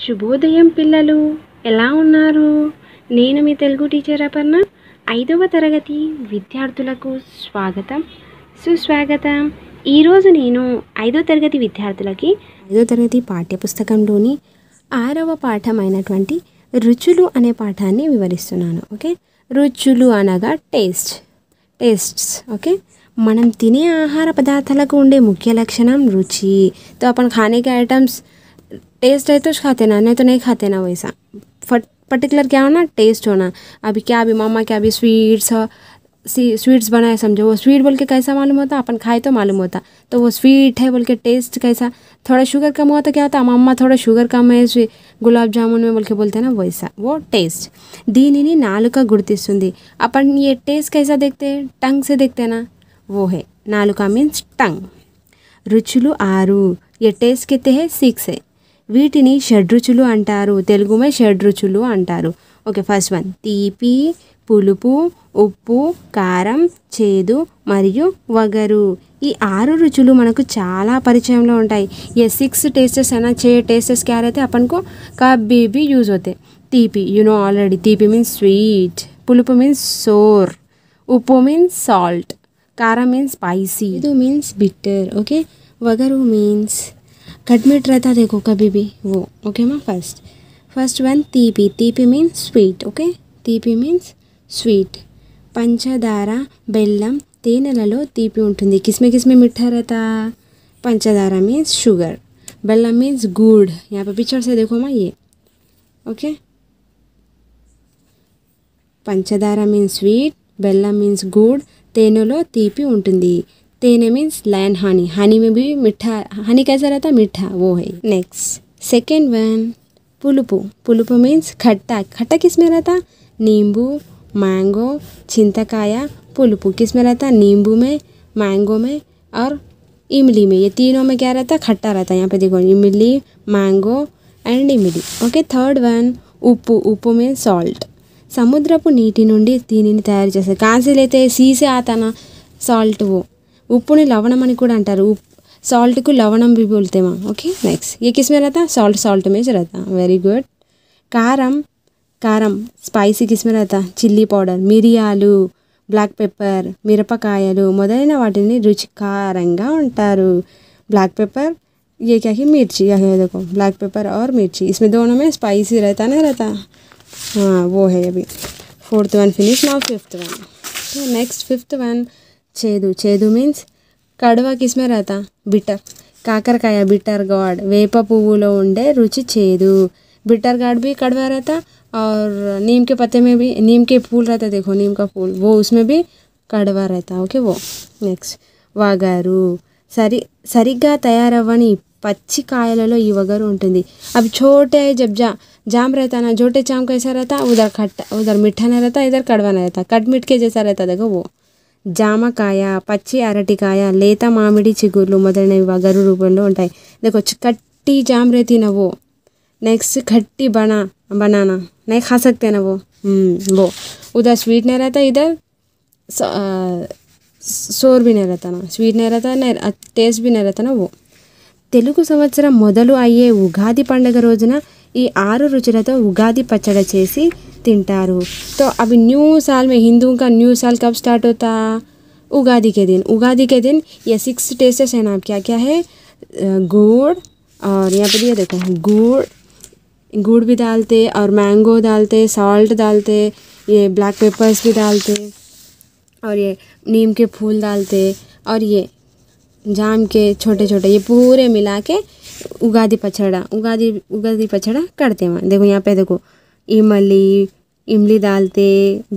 శుభోదయం పిల్లలు ఎలా ఉన్నారు నేను మీ తెలుగు టీచర్ అపర్ణ ఐదవ తరగతి విద్యార్థులకు స్వాగతం సుస్వాగతం ఈరోజు నేను ఐదో తరగతి విద్యార్థులకి ఐదో తరగతి పాఠ్యపుస్తకంలోని ఆరవ పాఠం అయినటువంటి రుచులు అనే పాఠాన్ని వివరిస్తున్నాను ఓకే రుచులు అనగా టేస్ట్ టేస్ట్స్ ఓకే మనం తినే ఆహార పదార్థాలకు ఉండే ముఖ్య లక్షణం రుచి తో అప్పుడు ఖానే ఐటమ్స్ टेस्ट है तो खाते ना नहीं तो नहीं खाते ना वैसा फट पर्टिकुलर क्या होना टेस्ट होना अभी क्या अभी मामा क्या अभी स्वीट्स सी स्वीट्स बनाए समझो वो स्वीट बोल के कैसा मालूम होता अपन खाए तो मालूम होता तो वो स्वीट है बोल के टेस्ट कैसा थोड़ा शुगर कम हुआ तो क्या होता मम्मा थोड़ा शुगर कम है गुलाब जामुन में बोल के बोलते हैं ना वैसा वो टेस्ट दीन दीनी नालुका गुड़ती अपन ये टेस्ट कैसा देखते हैं टंग से देखते हैं ना वो है नालुका मीन्स टंग रुचलू आरू ये टेस्ट कहते हैं सिक्स है వీటిని షడ్రుచులు అంటారు తెలుగుమే షడ్రుచులు అంటారు ఓకే ఫస్ట్ వన్ తీపి పులుపు ఉప్పు కారం చేదు మరియు వగరు ఈ ఆరు రుచులు మనకు చాలా పరిచయంలో ఉంటాయి ఏ సిక్స్ టేస్టెస్ అయినా చే టేస్టెస్ క్యార్ అయితే అప్పనకు కబ్బీ యూజ్ అవుతాయి తీపి యు నో ఆల్రెడీ తీపి మీన్స్ స్వీట్ పులుపు మీన్స్ సోర్ ఉప్పు మీన్స్ సాల్ట్ కారం మీన్స్ స్పైసీ ఇది మీన్స్ బిట్టర్ ఓకే వగరు మీన్స్ खटमिट रहता देखो कभी भी वो ओके माँ फर्स्ट फर्स्ट वन तीपी तीपी मीन्स स्वीट ओके తీపి మీన్స్ స్వీట్ పంచదార బెల్లం తేనెలలో తీపి ఉంటుంది కిస్మే కిస్మే మిఠా रहता పంచదార మీన్స్ షుగర్ బెల్లం మీన్స్ गुड़ यहाँ पे पिक्चर से देखो माँ ये ओके పంచదార మీన్స్ స్వీట్ బెల్లం మీన్స్ గుడ్ తేనెలో తీపి ఉంటుంది तेने मीन्स लैन हानी हानी में भी मीठा हानी कैसा रहता है मीठा वो है नेक्स्ट सेकेंड वन पुलुपु पुलुपु मीन्स खट्टा खट्टा किस में रहता नींबू मैंगो छिंतकाया पुलुपु किस में रहता नींबू में मैंगो में और इमली में ये तीनों में क्या रहता खट्टा रहता है यहाँ पे देखो इमली मैंगो एंड అండ్ ఇమిడి उप्पू థర్డ్ వన్ ఉప్పు ఉప్పు మీన్స్ సాల్ట్ సముద్రపు నీటి నుండి कहाँ से लेते सी से आता ना सॉल्ट वो ఉప్పుని లవణమణి కూడా అంటారు salt కు లవణం బి बोलते మా ఓకే నెక్స్ట్ ఏ కిస్మే రత salt salt మే రత వెరీ గుడ్ కారం కారం స్పైసీ కిస్మే రత చిల్లీ పౌడర్ మిరియాలు బ్లాక్ పెప్పర్ మిరపకాయలు మొదలైన వాటిని రుచి కారంగా ఉంటారు బ్లాక్ పెప్పర్ ఏ కేకి మిర్చి ఏ కే देखो ब्लैक पेपर और मिर्ची इसमें दोनों में स्पाइसी रहता ना रहता हां वो है अभी fourth one finish now fifth one so next fifth one చేదు చేదు మీన్స్ కడువ కిస్మరాత బిట్టర్ కాకరకాయ బిట్టర్ గాడ్ వేప పువ్వులో ఉండే రుచి చేదు బిట్టర్ గాడ్ బి కడువా రాత ఆర్ నీమ్ కే పత్తే మే బి నీమ్ కే పూల్ రాత దేఖో నీమ్ కా పూల్ ఓ ఉస్మే బి కడువా రాత ఓకే ఓ నెక్స్ట్ వాగారు సరి సరిగ్గా తయారవ్వని పచ్చి కాయలలో ఈ వగరు ఉంటుంది అవి చోటే జబ్జా జామ్ రైతా జోటే జామ్ కేసారా ఉదర్ కట్ట ఉదర్ మిఠాన రైతా ఇదర్ కడవాన రైతా కట్ మిట్కే చేసారైతా దగ్గర ఓ జామకాయ పచ్చి అరటికాయ లేత మామిడి చిగుర్లు మొదలైనవి వగరు రూపంలో ఉంటాయి देखो కట్టి జామ్రే తినవో నెక్స్ట్ కట్టి బనా బనానా बना హసక్ తినవో ఓ ఉదా స్వీట్ वो वो उधर సోర్ బి నెరతన స్వీట్ నెరతన టేస్ట్ బి నెరతన ఓ తెలుగు సంవత్సరం మొదలు అయ్యే ఉగాది పండుగ రోజున ఈ ఆరు రుచులతో ఉగాది పచ్చడి చేసి తిंटारू तो अभी न्यू साल में हिंदुओं का न्यू साल कब स्टार्ट होता उगादी के दिन उगादी के दिन ये सिक्स टेस्टेस है ना क्या क्या है गुड़ और यहाँ पर ये देखो गुड़ गुड़ भी डालते और मैंगो डालते सॉल्ट डालते ये ब्लैक पेपर्स भी डालते और ये नीम के फूल डालते और ये जाम के छोटे छोटे ये पूरे मिला के उगा पछड़ा उगा उगा पछड़ा करते हैं देखो यहाँ पे देखो इमली इमली डालते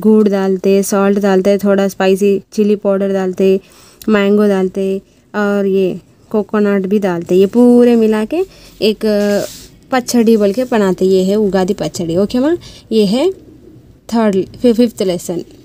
गुड़ डालते सॉल्ट डालते थोड़ा स्पाइसी चिली पाउडर डालते मैंगो डालते और ये कोकोनट भी डालते ये पूरे मिला के एक पचड़ी बोल के बनाते ये है उगा पचड़ी ओके माँ ये है थर्ड फिफ्थ लेसन